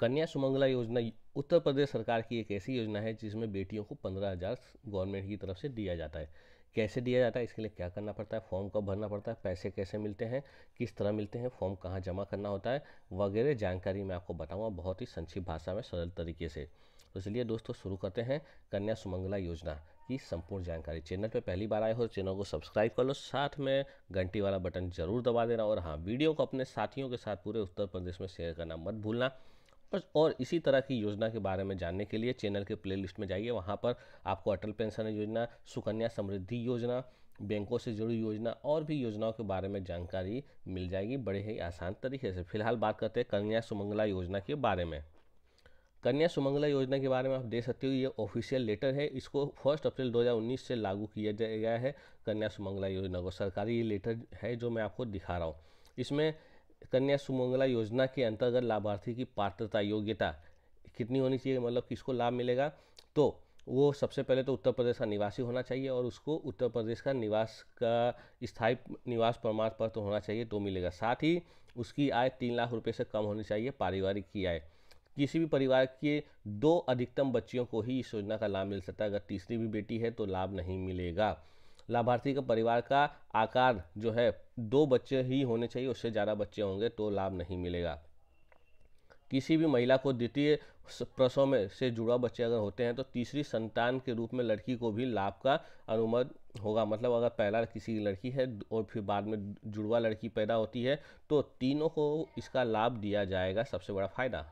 कन्या सुमंगला योजना उत्तर प्रदेश सरकार की एक ऐसी योजना है जिसमें बेटियों को पंद्रह हज़ार गवर्नमेंट की तरफ से दिया जाता है कैसे दिया जाता है इसके लिए क्या करना पड़ता है फॉर्म कब भरना पड़ता है पैसे कैसे मिलते हैं किस तरह मिलते हैं फॉर्म कहाँ जमा करना होता है वगैरह जानकारी मैं आपको बताऊँगा बहुत ही संक्षिप्त भाषा में सरल तरीके से तो इसलिए दोस्तों शुरू करते हैं कन्या सुमंगला योजना की संपूर्ण जानकारी चैनल पर पहली बार आए हो तो चैनल को सब्सक्राइब कर लो साथ में घंटी वाला बटन जरूर दबा देना और हाँ वीडियो को अपने साथियों के साथ पूरे उत्तर प्रदेश में शेयर करना मत भूलना बस और इसी तरह की योजना के बारे में जानने के लिए चैनल के प्लेलिस्ट में जाइए वहाँ पर आपको अटल पेंशन योजना सुकन्या समृद्धि योजना बैंकों से जुड़ी योजना और भी योजनाओं के बारे में जानकारी मिल जाएगी बड़े ही आसान तरीके से फिलहाल बात करते हैं कन्या सुमंगला योजना के बारे में कन्या सुमंगला योजना के बारे में आप देख सकते हो ये ऑफिशियल लेटर है इसको फर्स्ट अप्रैल 2019 से लागू किया गया है कन्या सुमंगला योजना को सरकारी ये लेटर है जो मैं आपको दिखा रहा हूँ इसमें कन्या सुमंगला योजना के अंतर्गत लाभार्थी की पात्रता योग्यता कितनी होनी चाहिए मतलब किसको लाभ मिलेगा तो वो सबसे पहले तो उत्तर प्रदेश का निवासी होना चाहिए और उसको उत्तर प्रदेश का निवास का स्थायी निवास प्रमाण पत्र तो होना चाहिए तो मिलेगा साथ ही उसकी आय तीन लाख रुपये से कम होनी चाहिए पारिवारिक की आय किसी भी परिवार के दो अधिकतम बच्चियों को ही इस योजना का लाभ मिल सकता है अगर तीसरी भी बेटी है तो लाभ नहीं मिलेगा लाभार्थी का परिवार का आकार जो है दो बच्चे ही होने चाहिए उससे ज़्यादा बच्चे होंगे तो लाभ नहीं मिलेगा किसी भी महिला को द्वितीय प्रसव में से जुड़ा बच्चे अगर होते हैं तो तीसरी संतान के रूप में लड़की को भी लाभ का अनुमत होगा मतलब अगर पहला किसी की लड़की है और फिर बाद में जुड़वा लड़की पैदा होती है तो तीनों को इसका लाभ दिया जाएगा सबसे बड़ा फ़ायदा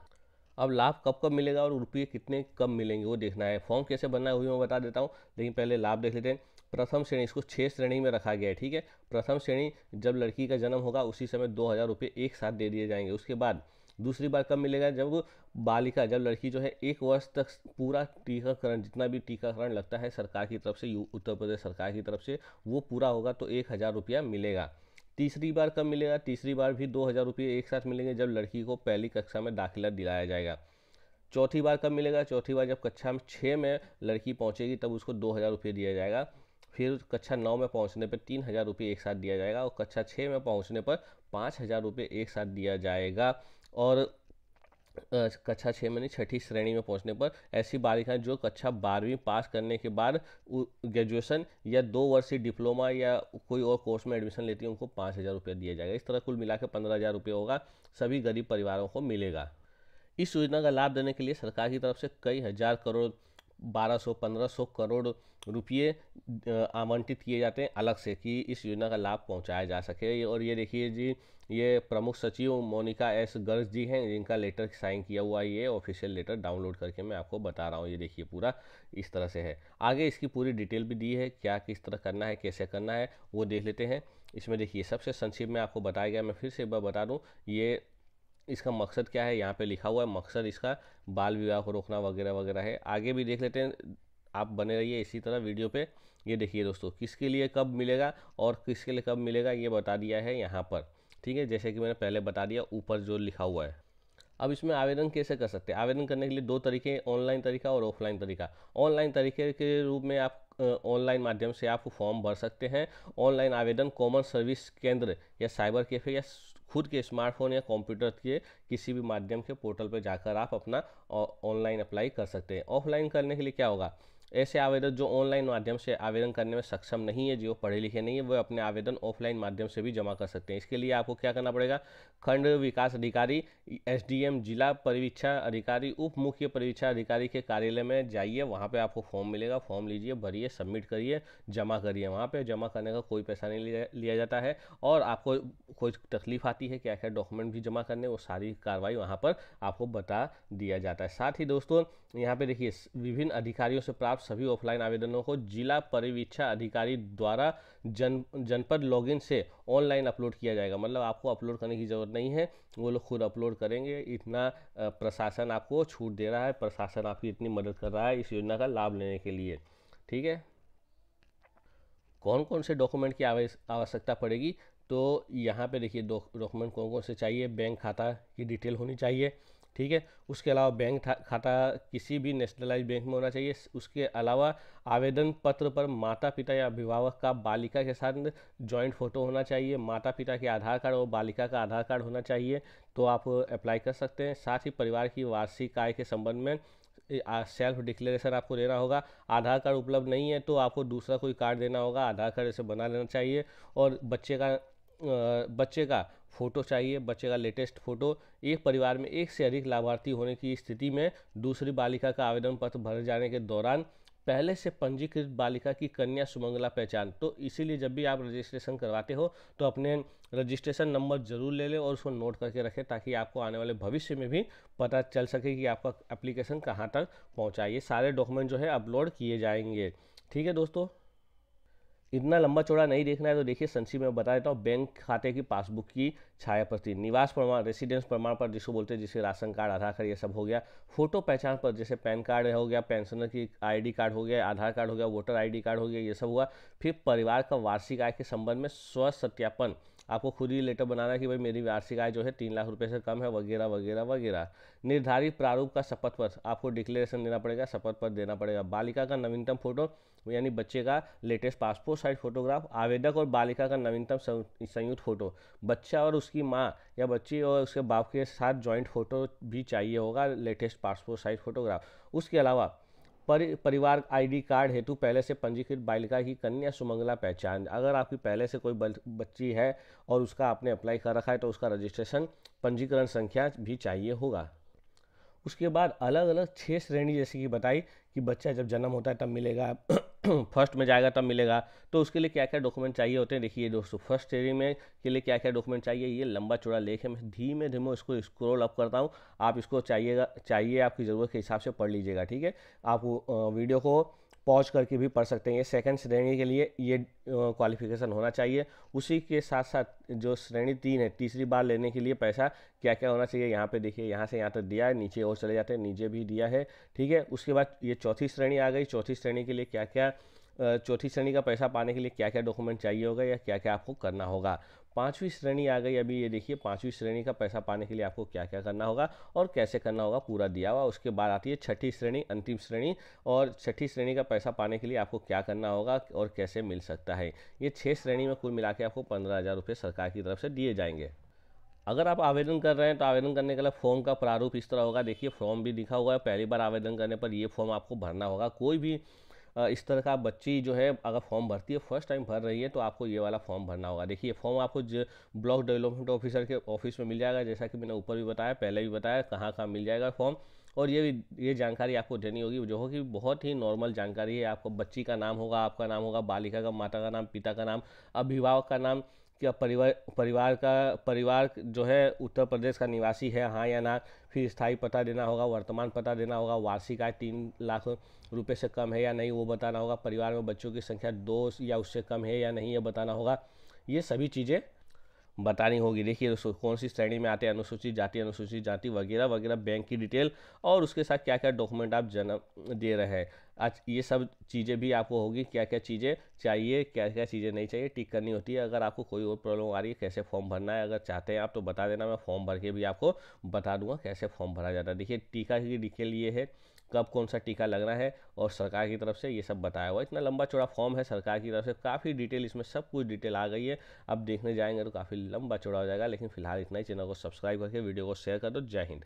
अब लाभ कब कब मिलेगा और रुपये कितने कब मिलेंगे वो देखना है फॉर्म कैसे बनना है वही मैं बता देता हूँ लेकिन पहले लाभ देख लेते हैं प्रथम श्रेणी इसको छः श्रेणी में रखा गया है ठीक है प्रथम श्रेणी जब लड़की का जन्म होगा उसी समय दो हज़ार रुपये एक साथ दे दिए जाएंगे उसके बाद दूसरी बार कब मिलेगा जब बालिका जब लड़की जो है एक वर्ष तक पूरा टीकाकरण जितना भी टीकाकरण लगता है सरकार की तरफ से उत्तर प्रदेश सरकार की तरफ से वो पूरा होगा तो एक हज़ार रुपया मिलेगा तीसरी बार कब मिलेगा तीसरी बार भी दो हज़ार रुपये एक साथ मिलेंगे जब लड़की को पहली कक्षा में दाखिला दिलाया जाएगा चौथी बार कब मिलेगा चौथी बार जब कक्षा में छः में लड़की पहुंचेगी तब उसको दो हज़ार रुपये दिया जाएगा फिर कक्षा नौ में पहुंचने पर तीन हज़ार रुपये एक साथ दिया जाएगा और कक्षा छः में पहुंचने पर पाँच हज़ार रुपये एक साथ दिया जाएगा और कक्षा छः में छठी श्रेणी में पहुंचने पर ऐसी बालिकाएं जो कक्षा बारहवीं पास करने के बाद ग्रेजुएशन या दो वर्षीय डिप्लोमा या कोई और कोर्स में एडमिशन लेती हैं उनको पाँच हज़ार रुपया दिया जाएगा इस तरह कुल मिला के पंद्रह हज़ार रुपये होगा सभी गरीब परिवारों को मिलेगा इस योजना का लाभ देने के लिए सरकार की तरफ से कई हज़ार करोड़ 1200-1500 करोड़ रुपये आवंटित किए जाते हैं अलग से कि इस योजना का लाभ पहुंचाया जा सके और ये देखिए जी ये प्रमुख सचिव मोनिका एस गर्ग जी हैं जिनका लेटर साइन किया हुआ ये ऑफिशियल लेटर डाउनलोड करके मैं आपको बता रहा हूँ ये देखिए पूरा इस तरह से है आगे इसकी पूरी डिटेल भी दी है क्या किस तरह करना है कैसे करना है वो देख लेते हैं इसमें देखिए सबसे संक्षिप्त में आपको बताया गया मैं फिर से एक बार बता दूँ ये इसका मकसद क्या है यहाँ पे लिखा हुआ है मकसद इसका बाल विवाह को रोकना वगैरह वगैरह है आगे भी देख लेते हैं आप बने रहिए इसी तरह वीडियो पे ये देखिए दोस्तों किसके लिए कब मिलेगा और किसके लिए कब मिलेगा ये बता दिया है यहाँ पर ठीक है जैसे कि मैंने पहले बता दिया ऊपर जो लिखा हुआ है अब इसमें आवेदन कैसे कर सकते हैं आवेदन करने के लिए दो तरीके ऑनलाइन तरीका और ऑफलाइन तरीका ऑनलाइन तरीके के रूप में आप ऑनलाइन माध्यम से आप फॉर्म भर सकते हैं ऑनलाइन आवेदन कॉमन सर्विस केंद्र या साइबर कैफे या खुद के स्मार्टफोन या कंप्यूटर के किसी भी माध्यम के पोर्टल पर जाकर आप अपना ऑनलाइन अप्लाई कर सकते हैं ऑफलाइन करने के लिए क्या होगा ऐसे आवेदक जो ऑनलाइन माध्यम से आवेदन करने में सक्षम नहीं है जो पढ़े लिखे नहीं है वह अपने आवेदन ऑफलाइन माध्यम से भी जमा कर सकते हैं इसके लिए आपको क्या करना पड़ेगा खंड विकास अधिकारी एसडीएम जिला परीक्षा अधिकारी उप मुख्य परीक्षा अधिकारी के कार्यालय में जाइए वहाँ पर आपको फॉर्म मिलेगा फॉर्म लीजिए भरिए सबमिट करिए जमा करिए वहाँ पर जमा करने का कोई पैसा नहीं लिया जाता है और आपको कोई तकलीफ आती है क्या क्या डॉक्यूमेंट भी जमा करने वो सारी कार्रवाई वहाँ पर आपको बता दिया जाता है साथ ही दोस्तों यहाँ पर देखिए विभिन्न अधिकारियों से प्राप्त आप सभी ऑफलाइन आवेदनों को जिला परिवीक्षा अधिकारी द्वारा जन जनपद लॉगिन से ऑनलाइन अपलोड किया जाएगा मतलब आपको अपलोड करने की ज़रूरत नहीं है वो लोग खुद अपलोड करेंगे इतना प्रशासन आपको छूट दे रहा है प्रशासन आपकी इतनी मदद कर रहा है इस योजना का लाभ लेने के लिए ठीक है कौन कौन से डॉक्यूमेंट की आवश्यकता पड़ेगी तो यहाँ पे देखिए डॉक्यूमेंट कौन कौन से चाहिए बैंक खाता की डिटेल होनी चाहिए ठीक है उसके अलावा बैंक खाता किसी भी नेशनलाइज बैंक में होना चाहिए उसके अलावा आवेदन पत्र पर माता पिता या अभिभावक का बालिका के साथ जॉइंट फ़ोटो होना चाहिए माता पिता के आधार कार्ड और बालिका का आधार कार्ड होना चाहिए तो आप अप्लाई कर सकते हैं साथ ही परिवार की वार्षिक आय के संबंध में सेल्फ डिक्लेरेशन आपको देना होगा आधार कार्ड उपलब्ध नहीं है तो आपको दूसरा कोई कार्ड देना होगा आधार कार्ड इसे बना लेना चाहिए और बच्चे का बच्चे का फ़ोटो चाहिए बच्चे का लेटेस्ट फ़ोटो एक परिवार में एक से अधिक लाभार्थी होने की स्थिति में दूसरी बालिका का आवेदन पत्र भरे जाने के दौरान पहले से पंजीकृत बालिका की कन्या सुमंगला पहचान तो इसीलिए जब भी आप रजिस्ट्रेशन करवाते हो तो अपने रजिस्ट्रेशन नंबर जरूर ले लें और उसको नोट करके रखें ताकि आपको आने वाले भविष्य में भी पता चल सके कि आपका एप्लीकेशन कहाँ तक पहुँचाइए ये सारे डॉक्यूमेंट जो है अपलोड किए जाएंगे ठीक है दोस्तों इतना लंबा चौड़ा नहीं देखना है तो देखिए संक्षिप्त में बता देता हूँ बैंक खाते की पासबुक की छाया प्रति निवास प्रमाण रेसिडेंस प्रमाण पर जिसको बोलते हैं जैसे राशन कार्ड आधार कार्ड ये सब हो गया फोटो पहचान पर जैसे पैन कार्ड हो गया पेंशनर की आईडी कार्ड हो गया आधार कार्ड हो गया वोटर आईडी कार्ड हो गया ये सब हुआ फिर परिवार का वार्षिक आय के संबंध में स्व सत्यापन आपको खुद ही लेटर बनाना है कि भाई मेरी वार्षिक आय जो है तीन लाख रुपये से कम है वगैरह वगैरह वगैरह निर्धारित प्रारूप का शपथ पत्र आपको डिक्लेरेशन देना पड़ेगा शपथ पत्र देना पड़ेगा बालिका का नवीनतम फोटो यानी बच्चे का लेटेस्ट पासपोर्ट साइज फोटोग्राफ आवेदक और बालिका का नवीनतम संयुक्त फोटो बच्चा और उसकी माँ या बच्ची और उसके बाप के साथ जॉइंट फोटो भी चाहिए होगा लेटेस्ट पासपोर्ट साइज फोटोग्राफ उसके अलावा परि परिवार आईडी कार्ड हेतु पहले से पंजीकृत बालिका की कन्या सुमंगला पहचान अगर आपकी पहले से कोई बच्ची है और उसका आपने अप्लाई कर रखा है तो उसका रजिस्ट्रेशन पंजीकरण संख्या भी चाहिए होगा उसके बाद अलग अलग छः श्रेणी जैसे कि बताई कि बच्चा जब जन्म होता है तब मिलेगा फर्स्ट में जाएगा तब मिलेगा तो उसके लिए क्या क्या डॉक्यूमेंट चाहिए होते हैं देखिए दोस्तों फर्स्ट एरी में के लिए क्या क्या डॉक्यूमेंट चाहिए ये लंबा चौड़ा लेख है मैं धीमे धीमे इसको स्क्रोल अप करता हूँ आप इसको चाहिएगा चाहिए आपकी ज़रूरत के हिसाब से पढ़ लीजिएगा ठीक है आप वीडियो को पॉज करके भी पढ़ सकते हैं ये सेकेंड श्रेणी के लिए ये क्वालिफिकेशन होना चाहिए उसी के साथ साथ जो श्रेणी तीन है तीसरी बार लेने के लिए पैसा क्या क्या होना चाहिए यहाँ पे देखिए यहाँ से यहाँ तक दिया है नीचे और चले जाते हैं नीचे भी दिया है ठीक है उसके बाद ये चौथी श्रेणी आ गई चौथी श्रेणी के लिए क्या क्या चौथी श्रेणी का पैसा पाने के लिए क्या क्या डॉक्यूमेंट चाहिए होगा या क्या क्या आपको करना होगा पाँचवीं श्रेणी आ गई अभी ये देखिए पाँचवीं श्रेणी का पैसा पाने के लिए आपको क्या क्या करना होगा और कैसे करना होगा पूरा दिया हुआ उसके बाद आती है छठी श्रेणी अंतिम श्रेणी और छठी श्रेणी का पैसा पाने के लिए आपको क्या करना होगा और कैसे मिल सकता है ये छः श्रेणी में कुल मिला आपको पंद्रह हज़ार रुपये सरकार की तरफ से दिए जाएंगे अगर आप आवेदन कर रहे हैं तो आवेदन करने के लिए फॉर्म का प्रारूप इस तरह होगा देखिए फॉर्म भी लिखा हुआ है पहली बार आवेदन करने पर ये फॉर्म आपको भरना होगा कोई भी इस तरह का बच्ची जो है अगर फॉर्म भरती है फर्स्ट टाइम भर रही है तो आपको ये वाला फॉर्म भरना होगा देखिए फॉर्म आपको ब्लॉक डेवलपमेंट ऑफिसर के ऑफिस में मिल जाएगा जैसा कि मैंने ऊपर भी बताया पहले भी बताया कहाँ कहाँ मिल जाएगा फॉर्म और ये भी ये जानकारी आपको देनी होगी जो हो कि बहुत ही नॉर्मल जानकारी है आपको बच्ची का नाम होगा आपका नाम होगा बालिका का माता का नाम पिता का नाम अभिभावक का नाम क्या परिवार परिवार का परिवार जो है उत्तर प्रदेश का निवासी है हाँ या ना फिर स्थायी पता देना होगा वर्तमान पता देना होगा वार्षिक आय तीन लाख रुपए से कम है या नहीं वो बताना होगा परिवार में बच्चों की संख्या दो या उससे कम है या नहीं ये बताना होगा ये सभी चीज़ें बतानी होगी देखिए कौन सी श्रेणी में आते हैं अनुसूचित जाति अनुसूचित जाति वगैरह वगैरह बैंक की डिटेल और उसके साथ क्या क्या डॉक्यूमेंट आप जन्म दे रहे हैं आज ये सब चीज़ें भी आपको होगी क्या क्या चीज़ें चाहिए क्या क्या चीज़ें नहीं चाहिए टिक करनी होती है अगर आपको कोई और प्रॉब्लम आ रही है कैसे फॉर्म भरना है अगर चाहते हैं आप तो बता देना मैं फॉर्म भर के भी आपको बता दूंगा कैसे फॉर्म भरा जाता है देखिए टीका की डिटेल ये है कब कौन सा टीका लगना है और सरकार की तरफ से ये सब बताया हुआ है इतना लंबा चौड़ा फॉर्म है सरकार की तरफ से काफ़ी डिटेल इसमें सब कुछ डिटेल आ गई है अब देखने जाएंगे तो काफ़ी लंबा चौड़ा हो जाएगा लेकिन फिलहाल इतना ही चैनल को सब्सक्राइब करके वीडियो को शेयर कर दो जय हिंद